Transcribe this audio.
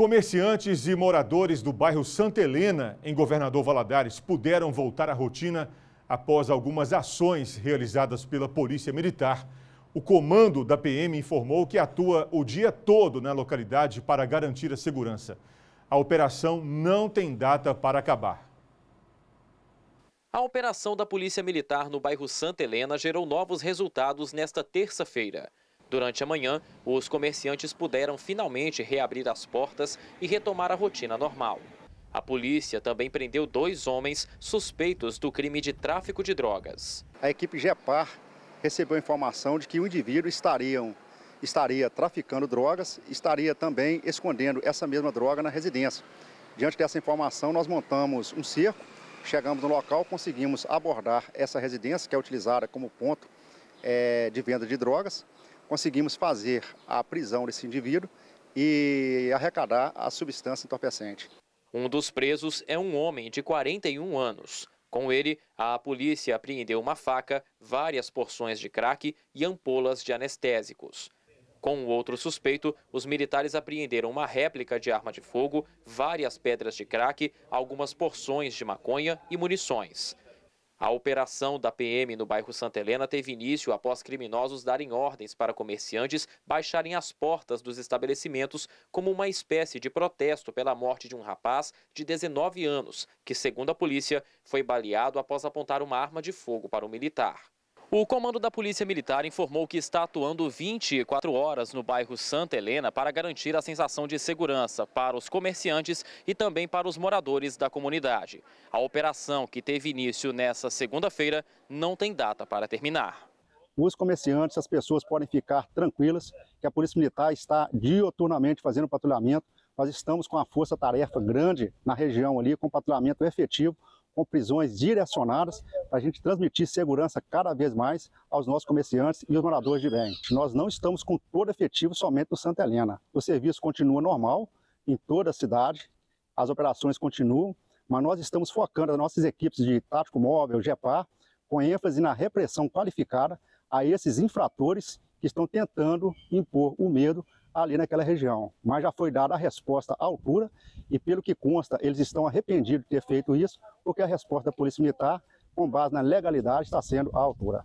Comerciantes e moradores do bairro Santa Helena, em Governador Valadares, puderam voltar à rotina após algumas ações realizadas pela Polícia Militar. O comando da PM informou que atua o dia todo na localidade para garantir a segurança. A operação não tem data para acabar. A operação da Polícia Militar no bairro Santa Helena gerou novos resultados nesta terça-feira. Durante a manhã, os comerciantes puderam finalmente reabrir as portas e retomar a rotina normal. A polícia também prendeu dois homens suspeitos do crime de tráfico de drogas. A equipe GEPAR recebeu informação de que o indivíduo estariam, estaria traficando drogas, estaria também escondendo essa mesma droga na residência. Diante dessa informação, nós montamos um cerco, chegamos no local, conseguimos abordar essa residência, que é utilizada como ponto é, de venda de drogas conseguimos fazer a prisão desse indivíduo e arrecadar a substância entorpecente. Um dos presos é um homem de 41 anos. Com ele, a polícia apreendeu uma faca, várias porções de crack e ampolas de anestésicos. Com o outro suspeito, os militares apreenderam uma réplica de arma de fogo, várias pedras de crack, algumas porções de maconha e munições. A operação da PM no bairro Santa Helena teve início após criminosos darem ordens para comerciantes baixarem as portas dos estabelecimentos como uma espécie de protesto pela morte de um rapaz de 19 anos, que, segundo a polícia, foi baleado após apontar uma arma de fogo para um militar. O comando da Polícia Militar informou que está atuando 24 horas no bairro Santa Helena para garantir a sensação de segurança para os comerciantes e também para os moradores da comunidade. A operação, que teve início nesta segunda-feira, não tem data para terminar. Os comerciantes, as pessoas podem ficar tranquilas que a Polícia Militar está dioturnamente fazendo patrulhamento. Nós estamos com uma força-tarefa grande na região ali, com patrulhamento efetivo com prisões direcionadas para a gente transmitir segurança cada vez mais aos nossos comerciantes e os moradores de bem. Nós não estamos com todo efetivo somente no Santa Helena. O serviço continua normal em toda a cidade, as operações continuam, mas nós estamos focando as nossas equipes de tático móvel, GEPAR, com ênfase na repressão qualificada a esses infratores que estão tentando impor o medo ali naquela região. Mas já foi dada a resposta à altura e, pelo que consta, eles estão arrependidos de ter feito isso, porque a resposta da Polícia Militar, com base na legalidade, está sendo à altura.